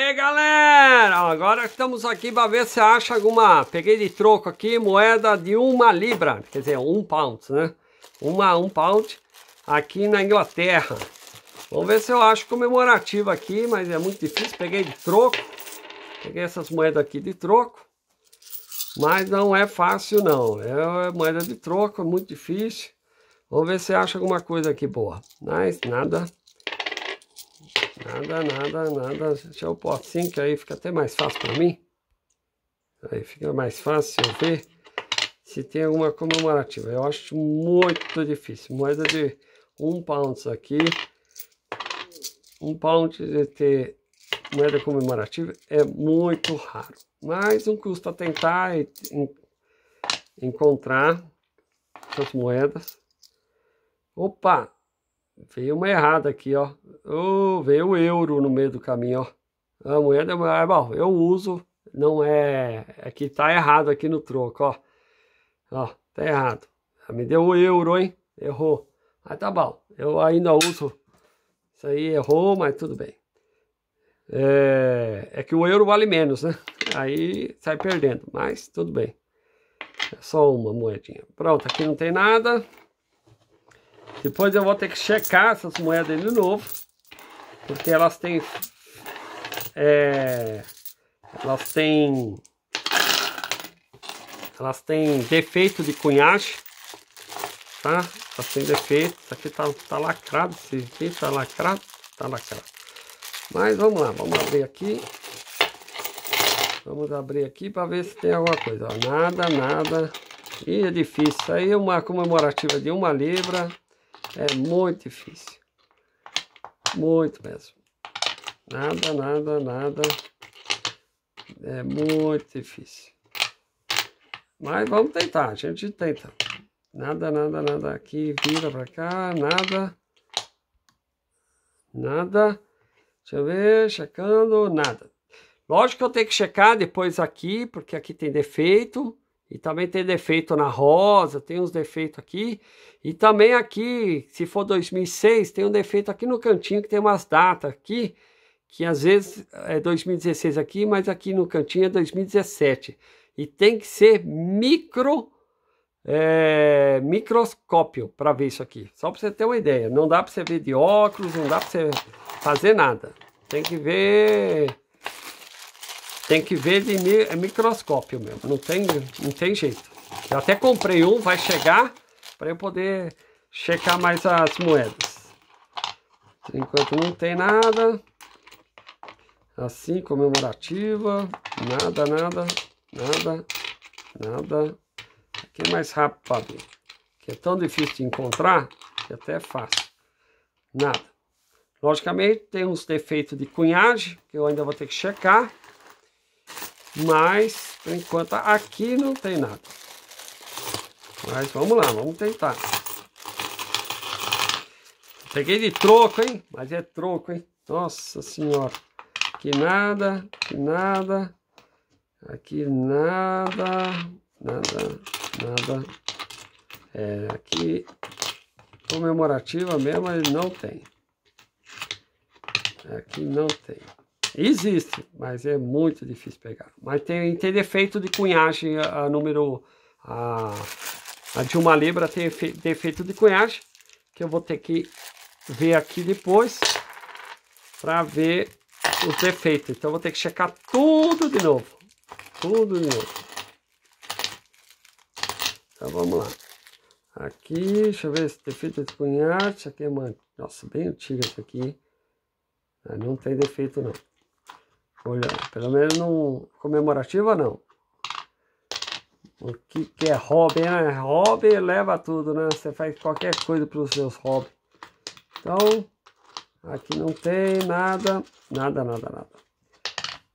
E aí galera, agora estamos aqui para ver se acha alguma, peguei de troco aqui, moeda de uma libra, quer dizer, um pound, né? Uma, um pound, aqui na Inglaterra. Vamos ver se eu acho comemorativo aqui, mas é muito difícil, peguei de troco, peguei essas moedas aqui de troco, mas não é fácil não, é moeda de troco, é muito difícil. Vamos ver se acha alguma coisa aqui boa, mas nada... Nada, nada, nada. Deixa eu pôr assim, que aí fica até mais fácil para mim. Aí fica mais fácil eu ver se tem alguma comemorativa. Eu acho muito difícil. Moeda de um pound aqui. Um pound de ter moeda comemorativa é muito raro. Mas não custa tentar e, encontrar essas moedas. Opa! Veio uma errada aqui, ó. Oh, veio o euro no meio do caminho, ó. A moeda, é bom, eu uso, não é... É que tá errado aqui no troco, ó. Ó, tá errado. Ah, me deu o euro, hein? Errou. Mas tá bom, eu ainda uso. Isso aí errou, mas tudo bem. É, é que o euro vale menos, né? Aí sai perdendo, mas tudo bem. É só uma moedinha. Pronto, aqui não tem nada. Depois eu vou ter que checar essas moedas de novo, porque elas têm é, elas têm elas têm defeito de cunhagem, tá? Elas têm defeito. Isso aqui tá, tá lacrado, esse aqui tá lacrado, tá lacrado. Mas vamos lá, vamos abrir aqui. Vamos abrir aqui para ver se tem alguma coisa. Ó, nada, nada. Ih, é difícil. Aí é uma comemorativa de uma libra. É muito difícil. Muito mesmo. Nada, nada, nada. É muito difícil. Mas vamos tentar, a gente tenta. Nada, nada, nada aqui, vira pra cá, nada. Nada. Deixa eu ver, checando, nada. Lógico que eu tenho que checar depois aqui, porque aqui tem defeito. E também tem defeito na rosa, tem uns defeitos aqui. E também aqui, se for 2006, tem um defeito aqui no cantinho que tem umas datas aqui, que às vezes é 2016 aqui, mas aqui no cantinho é 2017. E tem que ser micro é, microscópio para ver isso aqui. Só para você ter uma ideia. Não dá para você ver de óculos, não dá para você fazer nada. Tem que ver tem que ver de mi é microscópio mesmo. Não tem, não tem jeito. Eu até comprei um, vai chegar para eu poder checar mais as moedas. Por enquanto não tem nada. Assim, comemorativa. Nada, nada, nada, nada. Aqui é mais rápido para ver. Que é tão difícil de encontrar que é até é fácil. Nada. Logicamente tem uns defeitos de cunhagem que eu ainda vou ter que checar. Mas, por enquanto, aqui não tem nada. Mas vamos lá, vamos tentar. Peguei de troco, hein? Mas é troco, hein? Nossa senhora. Aqui nada, aqui nada. Aqui nada, nada, nada. É, aqui comemorativa mesmo, ele não tem. Aqui não tem. Existe, mas é muito difícil pegar. Mas tem, tem defeito de cunhagem, a, número. A, a de uma libra tem defeito de cunhagem, que eu vou ter que ver aqui depois para ver os defeitos. Então vou ter que checar tudo de novo. Tudo de novo. Então vamos lá. Aqui, deixa eu ver se defeito de cunhagem. aqui é uma. Nossa, bem antiga isso aqui. Não tem defeito não olha pelo menos não comemorativa não. O que, que é hobby, né? Hobby leva tudo, né? Você faz qualquer coisa para os seus hobbies. Então, aqui não tem nada, nada, nada, nada.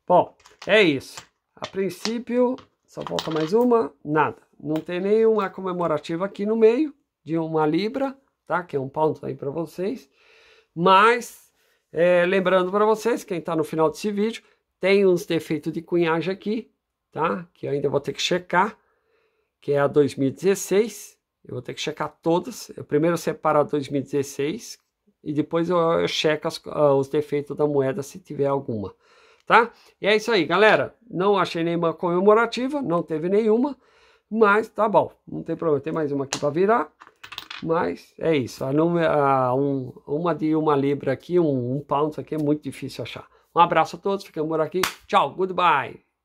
Bom, é isso. A princípio, só falta mais uma, nada. Não tem nenhuma comemorativa aqui no meio de uma libra, tá? Que é um ponto aí para vocês. Mas, é, lembrando para vocês, quem está no final desse vídeo, tem uns defeitos de cunhagem aqui, tá? Que eu ainda vou ter que checar, que é a 2016. Eu vou ter que checar todas. Eu primeiro separo a 2016 e depois eu, eu checo as, ah, os defeitos da moeda se tiver alguma, tá? E é isso aí, galera. Não achei nenhuma comemorativa, não teve nenhuma, mas tá bom, não tem problema. Tem mais uma aqui para virar. Mas é isso. A, a um, uma de uma libra aqui, um, um pound aqui é muito difícil achar. Um abraço a todos, ficamos por aqui. Tchau, goodbye.